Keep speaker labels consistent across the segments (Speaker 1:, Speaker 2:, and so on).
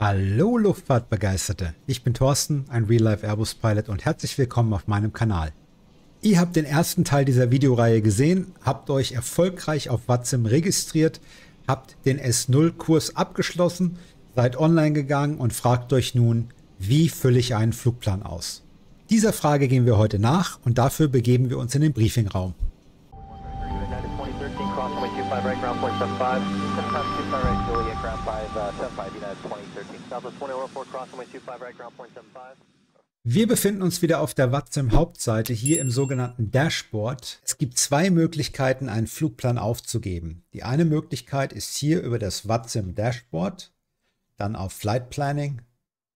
Speaker 1: Hallo Luftfahrtbegeisterte, ich bin Thorsten, ein Real-Life Airbus Pilot und herzlich willkommen auf meinem Kanal. Ihr habt den ersten Teil dieser Videoreihe gesehen, habt euch erfolgreich auf Watsim registriert, habt den S0-Kurs abgeschlossen, seid online gegangen und fragt euch nun, wie fülle ich einen Flugplan aus? Dieser Frage gehen wir heute nach und dafür begeben wir uns in den Briefingraum. 75 right, ground 475. 75 right, Juliet, ground 5, uh, 75, United 2013. Southwest 2004, crossing 25 right, ground 0.75. Wir befinden uns wieder auf der WATSIM-Hauptseite, hier im sogenannten Dashboard. Es gibt zwei Möglichkeiten, einen Flugplan aufzugeben. Die eine Möglichkeit ist hier über das WATSIM-Dashboard, dann auf Flight Planning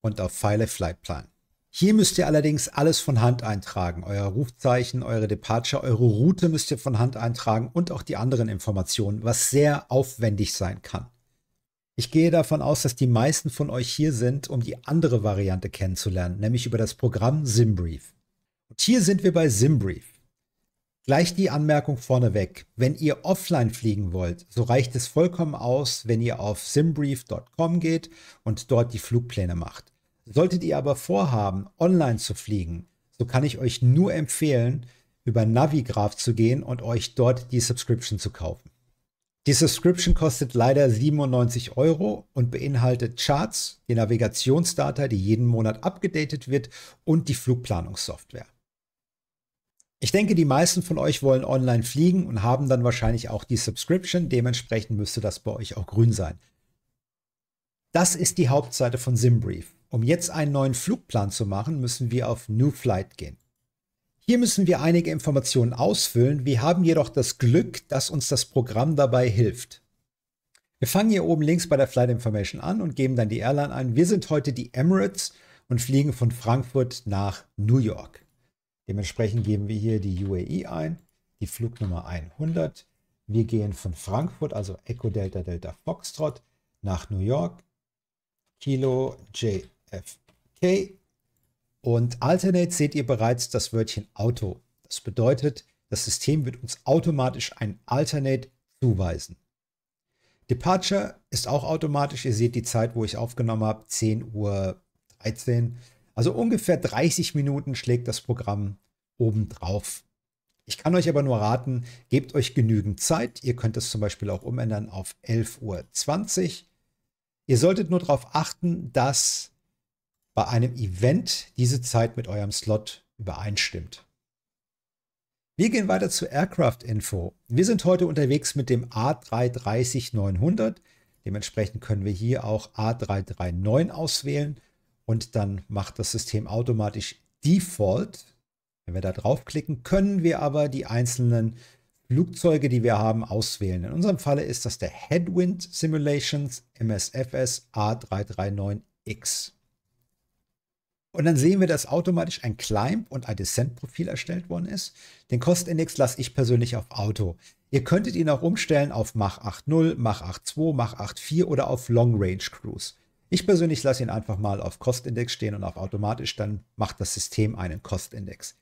Speaker 1: und auf Pfeile Flight Plan. Hier müsst ihr allerdings alles von Hand eintragen. Euer Rufzeichen, eure Departure, eure Route müsst ihr von Hand eintragen und auch die anderen Informationen, was sehr aufwendig sein kann. Ich gehe davon aus, dass die meisten von euch hier sind, um die andere Variante kennenzulernen, nämlich über das Programm Simbrief. Und hier sind wir bei Simbrief. Gleich die Anmerkung vorneweg. Wenn ihr offline fliegen wollt, so reicht es vollkommen aus, wenn ihr auf simbrief.com geht und dort die Flugpläne macht. Solltet ihr aber vorhaben, online zu fliegen, so kann ich euch nur empfehlen, über Navigraph zu gehen und euch dort die Subscription zu kaufen. Die Subscription kostet leider 97 Euro und beinhaltet Charts, die Navigationsdata, die jeden Monat abgedatet wird und die Flugplanungssoftware. Ich denke, die meisten von euch wollen online fliegen und haben dann wahrscheinlich auch die Subscription. Dementsprechend müsste das bei euch auch grün sein. Das ist die Hauptseite von Simbrief. Um jetzt einen neuen Flugplan zu machen, müssen wir auf New Flight gehen. Hier müssen wir einige Informationen ausfüllen. Wir haben jedoch das Glück, dass uns das Programm dabei hilft. Wir fangen hier oben links bei der Flight Information an und geben dann die Airline ein. Wir sind heute die Emirates und fliegen von Frankfurt nach New York. Dementsprechend geben wir hier die UAE ein, die Flugnummer 100. Wir gehen von Frankfurt, also Echo Delta Delta Foxtrot, nach New York, Kilo J FK. Und Alternate seht ihr bereits das Wörtchen Auto. Das bedeutet, das System wird uns automatisch ein Alternate zuweisen. Departure ist auch automatisch. Ihr seht die Zeit, wo ich aufgenommen habe, 10.13 Uhr Also ungefähr 30 Minuten schlägt das Programm obendrauf. Ich kann euch aber nur raten, gebt euch genügend Zeit. Ihr könnt es zum Beispiel auch umändern auf 11.20 Uhr. Ihr solltet nur darauf achten, dass bei einem Event diese Zeit mit eurem Slot übereinstimmt. Wir gehen weiter zu Aircraft Info. Wir sind heute unterwegs mit dem A330-900. Dementsprechend können wir hier auch A339 auswählen und dann macht das System automatisch Default. Wenn wir da draufklicken, können wir aber die einzelnen Flugzeuge, die wir haben, auswählen. In unserem Falle ist das der Headwind Simulations MSFS A339X. Und dann sehen wir, dass automatisch ein Climb und ein Descent-Profil erstellt worden ist. Den Kostindex lasse ich persönlich auf Auto. Ihr könntet ihn auch umstellen auf Mach 8.0, Mach 8.2, Mach 8.4 oder auf Long Range Cruise. Ich persönlich lasse ihn einfach mal auf Kostindex stehen und auf automatisch, dann macht das System einen Kostindex.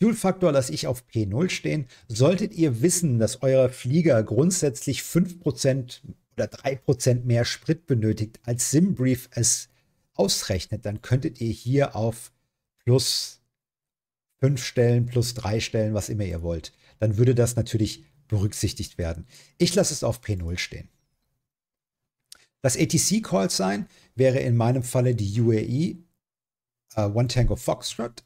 Speaker 1: Fuel Factor lasse ich auf P0 stehen. Solltet ihr wissen, dass euer Flieger grundsätzlich 5% oder 3% mehr Sprit benötigt, als Simbrief es ausrechnet, dann könntet ihr hier auf plus fünf Stellen, plus drei Stellen, was immer ihr wollt, dann würde das natürlich berücksichtigt werden. Ich lasse es auf P0 stehen. Das ATC Call sein wäre in meinem Falle die UAE äh, One Tango Foxtrot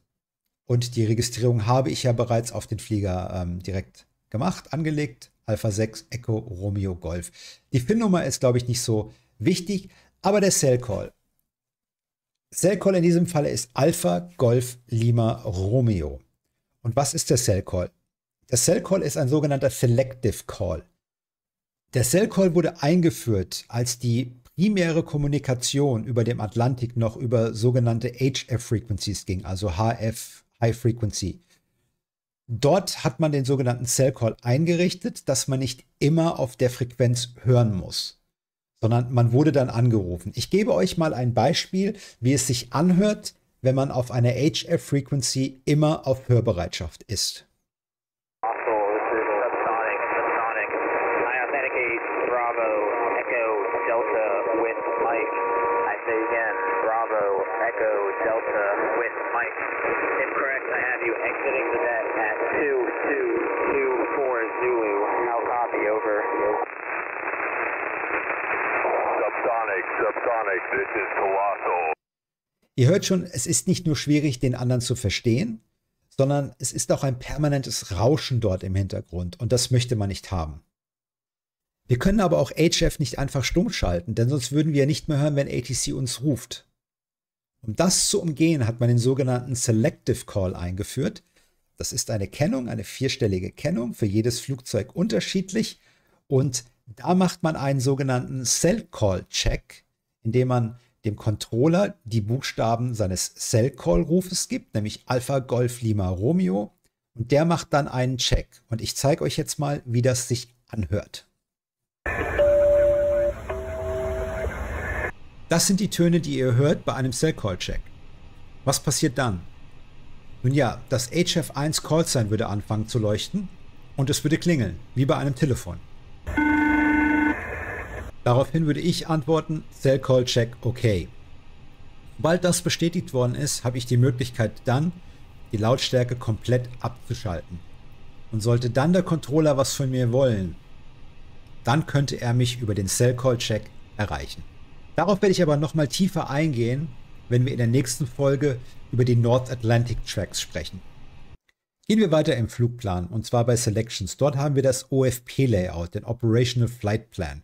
Speaker 1: und die Registrierung habe ich ja bereits auf den Flieger ähm, direkt gemacht, angelegt. Alpha 6 Echo Romeo Golf. Die pin nummer ist, glaube ich, nicht so wichtig, aber der Sell Call Cellcall in diesem Falle ist Alpha Golf Lima Romeo. Und was ist der Cellcall? Der Cellcall ist ein sogenannter Selective Call. Der Cellcall wurde eingeführt, als die primäre Kommunikation über dem Atlantik noch über sogenannte HF-Frequencies ging, also HF, High Frequency. Dort hat man den sogenannten Cellcall eingerichtet, dass man nicht immer auf der Frequenz hören muss sondern man wurde dann angerufen. Ich gebe euch mal ein Beispiel, wie es sich anhört, wenn man auf einer HF-Frequency immer auf Hörbereitschaft ist. Ihr hört schon, es ist nicht nur schwierig, den anderen zu verstehen, sondern es ist auch ein permanentes Rauschen dort im Hintergrund und das möchte man nicht haben. Wir können aber auch HF nicht einfach stumm schalten, denn sonst würden wir nicht mehr hören, wenn ATC uns ruft. Um das zu umgehen, hat man den sogenannten Selective Call eingeführt. Das ist eine Kennung, eine vierstellige Kennung, für jedes Flugzeug unterschiedlich und da macht man einen sogenannten Cell Call Check, indem man dem Controller die Buchstaben seines Cell Call Rufes gibt, nämlich Alpha Golf Lima Romeo. Und der macht dann einen Check. Und ich zeige euch jetzt mal, wie das sich anhört. Das sind die Töne, die ihr hört bei einem Cell Call Check. Was passiert dann? Nun ja, das HF1 Call Sign würde anfangen zu leuchten und es würde klingeln, wie bei einem Telefon. Daraufhin würde ich antworten, Cell Call Check okay. Sobald das bestätigt worden ist, habe ich die Möglichkeit dann, die Lautstärke komplett abzuschalten. Und sollte dann der Controller was von mir wollen, dann könnte er mich über den Cell Call Check erreichen. Darauf werde ich aber nochmal tiefer eingehen, wenn wir in der nächsten Folge über die North Atlantic Tracks sprechen. Gehen wir weiter im Flugplan und zwar bei Selections. Dort haben wir das OFP Layout, den Operational Flight Plan.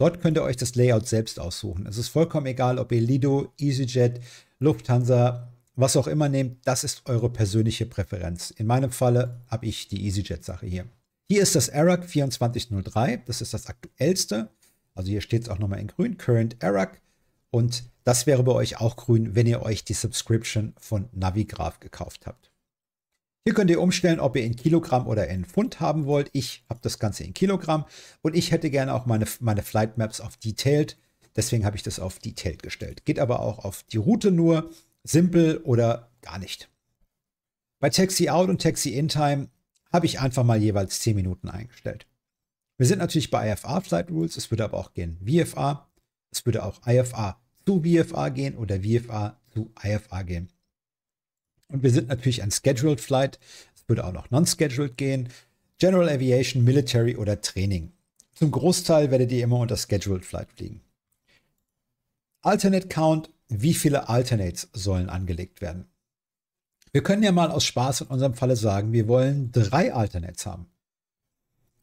Speaker 1: Dort könnt ihr euch das Layout selbst aussuchen. Es ist vollkommen egal, ob ihr Lido, EasyJet, Lufthansa, was auch immer nehmt. Das ist eure persönliche Präferenz. In meinem Falle habe ich die EasyJet-Sache hier. Hier ist das ARAC 2403. Das ist das aktuellste. Also hier steht es auch nochmal in grün. Current ARAC. Und das wäre bei euch auch grün, wenn ihr euch die Subscription von Navigraph gekauft habt. Hier könnt ihr umstellen, ob ihr in Kilogramm oder in Pfund haben wollt. Ich habe das Ganze in Kilogramm und ich hätte gerne auch meine, meine Flight Maps auf Detailed. Deswegen habe ich das auf Detailed gestellt. Geht aber auch auf die Route nur, simpel oder gar nicht. Bei Taxi Out und Taxi In Time habe ich einfach mal jeweils 10 Minuten eingestellt. Wir sind natürlich bei IFA Flight Rules, es würde aber auch gehen VFA, es würde auch IFA zu VFA gehen oder VFA zu IFA gehen. Und wir sind natürlich ein Scheduled Flight. Es würde auch noch Non-Scheduled gehen. General Aviation, Military oder Training. Zum Großteil werdet ihr immer unter Scheduled Flight fliegen. Alternate Count, wie viele Alternates sollen angelegt werden? Wir können ja mal aus Spaß in unserem Falle sagen, wir wollen drei Alternates haben.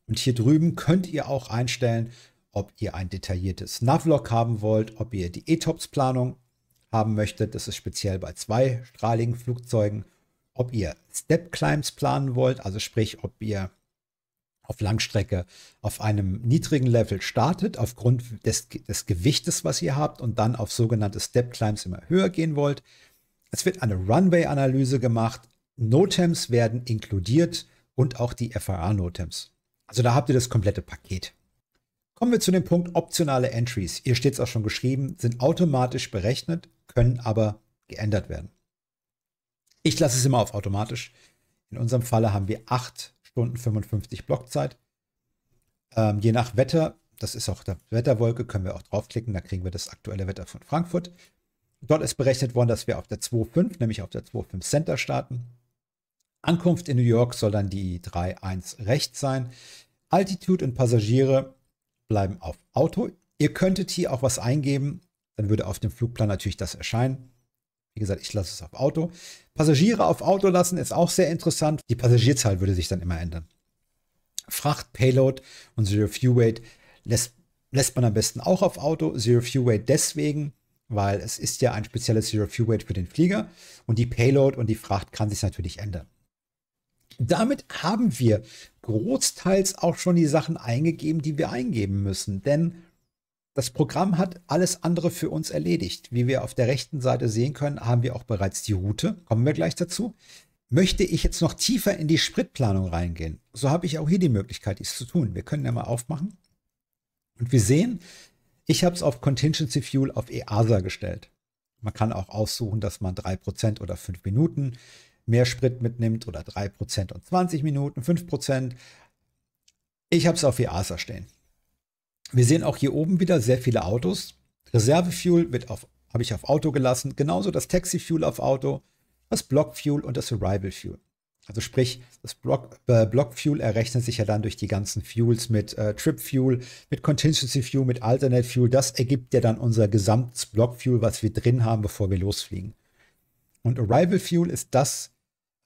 Speaker 1: Und hier drüben könnt ihr auch einstellen, ob ihr ein detailliertes Navlog haben wollt, ob ihr die ETOPS-Planung haben möchtet. Das ist speziell bei zweistrahligen Flugzeugen. Ob ihr Step Climbs planen wollt, also sprich, ob ihr auf Langstrecke auf einem niedrigen Level startet, aufgrund des, des Gewichtes, was ihr habt, und dann auf sogenannte Step Climbs immer höher gehen wollt. Es wird eine Runway-Analyse gemacht. Notems werden inkludiert und auch die FAA-Notems. Also da habt ihr das komplette Paket. Kommen wir zu dem Punkt optionale Entries. Hier steht es auch schon geschrieben, sind automatisch berechnet können aber geändert werden. Ich lasse es immer auf automatisch. In unserem Falle haben wir 8 Stunden 55 Blockzeit. Ähm, je nach Wetter, das ist auch der Wetterwolke, können wir auch draufklicken, da kriegen wir das aktuelle Wetter von Frankfurt. Dort ist berechnet worden, dass wir auf der 2.5, nämlich auf der 2.5 Center starten. Ankunft in New York soll dann die 3.1 rechts sein. Altitude und Passagiere bleiben auf Auto. Ihr könntet hier auch was eingeben, dann würde auf dem Flugplan natürlich das erscheinen. Wie gesagt, ich lasse es auf Auto. Passagiere auf Auto lassen ist auch sehr interessant. Die Passagierzahl würde sich dann immer ändern. Fracht, Payload und Zero Fuel Weight lässt, lässt man am besten auch auf Auto. Zero Fuel Weight deswegen, weil es ist ja ein spezielles Zero Fuel Weight für den Flieger und die Payload und die Fracht kann sich natürlich ändern. Damit haben wir großteils auch schon die Sachen eingegeben, die wir eingeben müssen, denn das Programm hat alles andere für uns erledigt. Wie wir auf der rechten Seite sehen können, haben wir auch bereits die Route. Kommen wir gleich dazu. Möchte ich jetzt noch tiefer in die Spritplanung reingehen, so habe ich auch hier die Möglichkeit, dies zu tun. Wir können ja mal aufmachen. Und wir sehen, ich habe es auf Contingency Fuel auf EASA gestellt. Man kann auch aussuchen, dass man 3% oder 5 Minuten mehr Sprit mitnimmt oder 3% und 20 Minuten, 5%. Ich habe es auf EASA stehen. Wir sehen auch hier oben wieder sehr viele Autos. Reservefuel wird auf habe ich auf Auto gelassen, genauso das Taxi-Fuel auf Auto, das Block-Fuel und das Arrival-Fuel. Also sprich, das äh, Block-Fuel äh, errechnet sich ja dann durch die ganzen Fuels mit äh, Trip-Fuel, mit Contingency-Fuel, mit Alternate-Fuel. Das ergibt ja dann unser gesamtes Block-Fuel, was wir drin haben, bevor wir losfliegen. Und Arrival-Fuel ist das,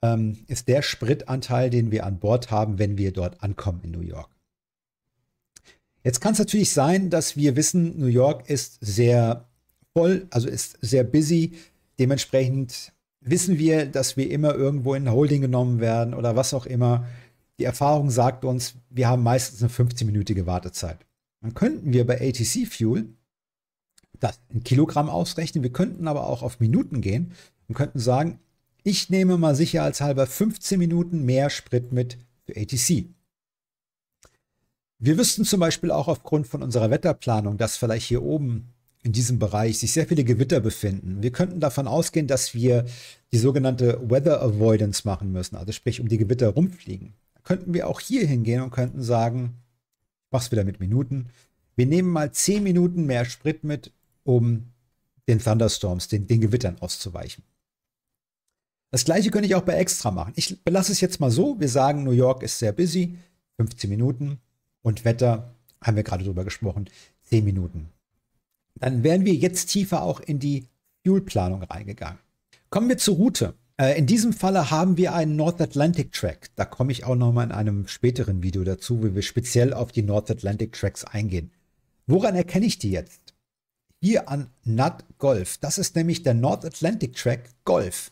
Speaker 1: ähm, ist der Spritanteil, den wir an Bord haben, wenn wir dort ankommen in New York. Jetzt kann es natürlich sein, dass wir wissen, New York ist sehr voll, also ist sehr busy. Dementsprechend wissen wir, dass wir immer irgendwo in Holding genommen werden oder was auch immer. Die Erfahrung sagt uns, wir haben meistens eine 15-minütige Wartezeit. Dann könnten wir bei ATC Fuel das in Kilogramm ausrechnen. Wir könnten aber auch auf Minuten gehen und könnten sagen, ich nehme mal sicherheitshalber 15 Minuten mehr Sprit mit für ATC. Wir wüssten zum Beispiel auch aufgrund von unserer Wetterplanung, dass vielleicht hier oben in diesem Bereich sich sehr viele Gewitter befinden. Wir könnten davon ausgehen, dass wir die sogenannte Weather Avoidance machen müssen, also sprich um die Gewitter rumfliegen. Könnten wir auch hier hingehen und könnten sagen, mach's wieder mit Minuten. Wir nehmen mal 10 Minuten mehr Sprit mit, um den Thunderstorms, den, den Gewittern auszuweichen. Das gleiche könnte ich auch bei Extra machen. Ich belasse es jetzt mal so. Wir sagen, New York ist sehr busy, 15 Minuten und Wetter haben wir gerade drüber gesprochen, 10 Minuten. Dann wären wir jetzt tiefer auch in die Fuelplanung reingegangen. Kommen wir zur Route. Äh, in diesem Falle haben wir einen North Atlantic Track. Da komme ich auch nochmal in einem späteren Video dazu, wo wir speziell auf die North Atlantic Tracks eingehen. Woran erkenne ich die jetzt? Hier an Nut Golf. Das ist nämlich der North Atlantic Track Golf.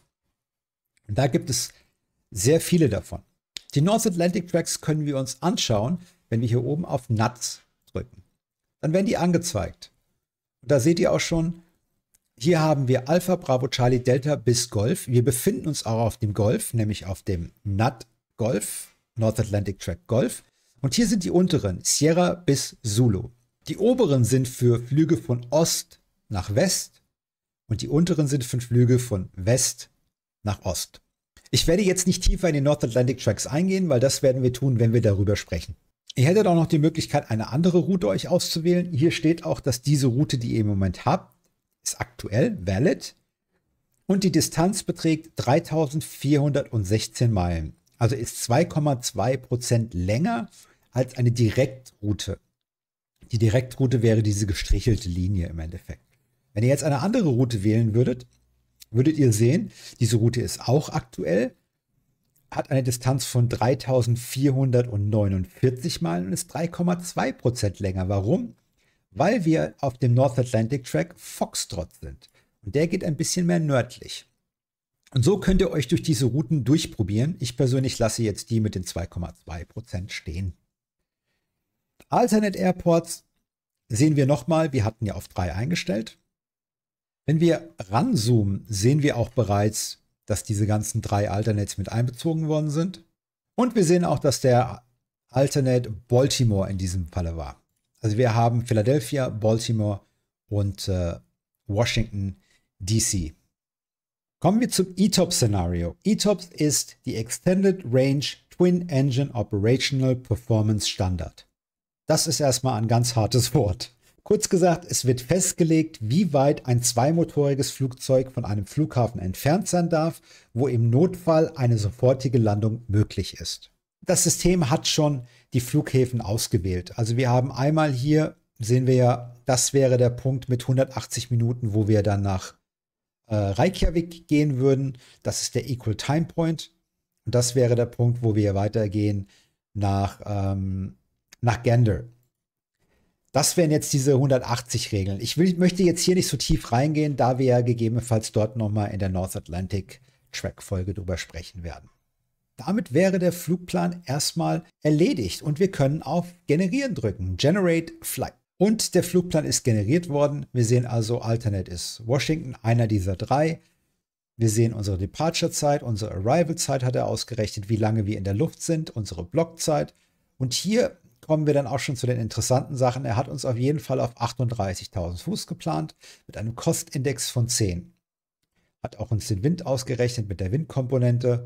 Speaker 1: Und da gibt es sehr viele davon. Die North Atlantic Tracks können wir uns anschauen wenn wir hier oben auf Nuts drücken, dann werden die angezeigt. Und da seht ihr auch schon, hier haben wir Alpha, Bravo, Charlie, Delta bis Golf. Wir befinden uns auch auf dem Golf, nämlich auf dem Nut Golf, North Atlantic Track Golf. Und hier sind die unteren, Sierra bis Zulu. Die oberen sind für Flüge von Ost nach West und die unteren sind für Flüge von West nach Ost. Ich werde jetzt nicht tiefer in die North Atlantic Tracks eingehen, weil das werden wir tun, wenn wir darüber sprechen. Ihr hättet auch noch die Möglichkeit, eine andere Route euch auszuwählen. Hier steht auch, dass diese Route, die ihr im Moment habt, ist aktuell, valid. Und die Distanz beträgt 3416 Meilen. Also ist 2,2 Prozent länger als eine Direktroute. Die Direktroute wäre diese gestrichelte Linie im Endeffekt. Wenn ihr jetzt eine andere Route wählen würdet, würdet ihr sehen, diese Route ist auch aktuell, hat eine Distanz von 3449 Meilen und ist 3,2 länger. Warum? Weil wir auf dem North Atlantic Track Foxtrot sind. Und der geht ein bisschen mehr nördlich. Und so könnt ihr euch durch diese Routen durchprobieren. Ich persönlich lasse jetzt die mit den 2,2 stehen. Alternate Airports sehen wir nochmal. Wir hatten ja auf 3 eingestellt. Wenn wir ranzoomen, sehen wir auch bereits dass diese ganzen drei Alternates mit einbezogen worden sind. Und wir sehen auch, dass der Alternate Baltimore in diesem Falle war. Also wir haben Philadelphia, Baltimore und äh, Washington DC. Kommen wir zum etops szenario ETOPS ist die Extended Range Twin Engine Operational Performance Standard. Das ist erstmal ein ganz hartes Wort. Kurz gesagt, es wird festgelegt, wie weit ein zweimotoriges Flugzeug von einem Flughafen entfernt sein darf, wo im Notfall eine sofortige Landung möglich ist. Das System hat schon die Flughäfen ausgewählt. Also wir haben einmal hier, sehen wir ja, das wäre der Punkt mit 180 Minuten, wo wir dann nach äh, Reykjavik gehen würden. Das ist der Equal Time Point. Und das wäre der Punkt, wo wir weitergehen nach, ähm, nach Gander. Das wären jetzt diese 180 Regeln. Ich will, möchte jetzt hier nicht so tief reingehen, da wir ja gegebenenfalls dort nochmal in der North Atlantic Track Folge drüber sprechen werden. Damit wäre der Flugplan erstmal erledigt und wir können auf Generieren drücken. Generate Flight. Und der Flugplan ist generiert worden. Wir sehen also, Alternate ist Washington, einer dieser drei. Wir sehen unsere Departure-Zeit, unsere Arrival-Zeit hat er ausgerechnet, wie lange wir in der Luft sind, unsere Blockzeit. Und hier kommen wir dann auch schon zu den interessanten Sachen. Er hat uns auf jeden Fall auf 38.000 Fuß geplant mit einem Kostindex von 10. Hat auch uns den Wind ausgerechnet mit der Windkomponente.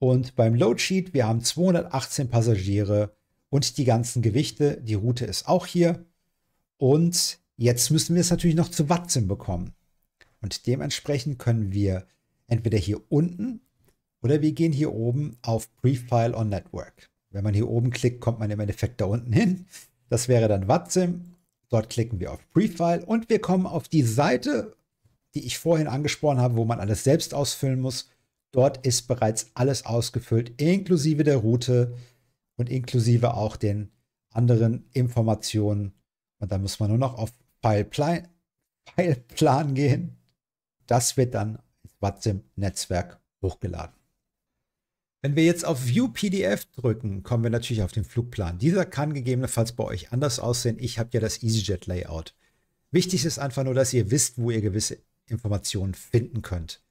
Speaker 1: Und beim Loadsheet, wir haben 218 Passagiere und die ganzen Gewichte. Die Route ist auch hier. Und jetzt müssen wir es natürlich noch zu Watt bekommen. Und dementsprechend können wir entweder hier unten oder wir gehen hier oben auf Prefile on Network. Wenn man hier oben klickt, kommt man im Endeffekt da unten hin. Das wäre dann Watsim. Dort klicken wir auf Prefile und wir kommen auf die Seite, die ich vorhin angesprochen habe, wo man alles selbst ausfüllen muss. Dort ist bereits alles ausgefüllt, inklusive der Route und inklusive auch den anderen Informationen. Und dann muss man nur noch auf Pfeilplan gehen. Das wird dann ins Watsim-Netzwerk hochgeladen. Wenn wir jetzt auf View PDF drücken, kommen wir natürlich auf den Flugplan. Dieser kann gegebenenfalls bei euch anders aussehen. Ich habe ja das EasyJet Layout. Wichtig ist einfach nur, dass ihr wisst, wo ihr gewisse Informationen finden könnt.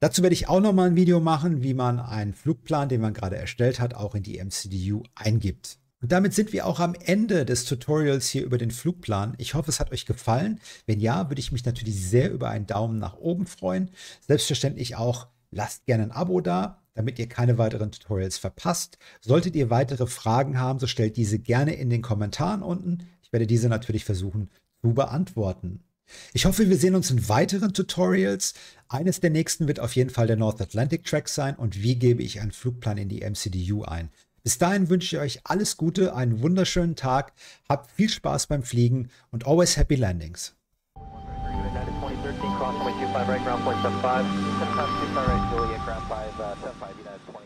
Speaker 1: Dazu werde ich auch nochmal ein Video machen, wie man einen Flugplan, den man gerade erstellt hat, auch in die MCDU eingibt. Und damit sind wir auch am Ende des Tutorials hier über den Flugplan. Ich hoffe, es hat euch gefallen. Wenn ja, würde ich mich natürlich sehr über einen Daumen nach oben freuen. Selbstverständlich auch, lasst gerne ein Abo da damit ihr keine weiteren Tutorials verpasst, solltet ihr weitere Fragen haben, so stellt diese gerne in den Kommentaren unten. Ich werde diese natürlich versuchen zu beantworten. Ich hoffe, wir sehen uns in weiteren Tutorials. Eines der nächsten wird auf jeden Fall der North Atlantic Track sein und wie gebe ich einen Flugplan in die MCDU ein. Bis dahin wünsche ich euch alles Gute, einen wunderschönen Tag, habt viel Spaß beim Fliegen und always happy landings. 5 right, ground 475. 10 times right, Juliet, ground 5, uh, 75, United 20.